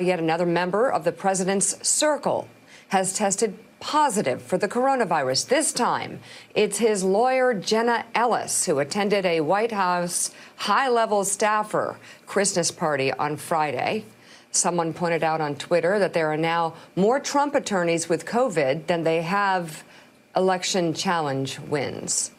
Yet another member of the president's circle has tested positive for the coronavirus. This time, it's his lawyer, Jenna Ellis, who attended a White House high level staffer Christmas party on Friday. Someone pointed out on Twitter that there are now more Trump attorneys with COVID than they have election challenge wins.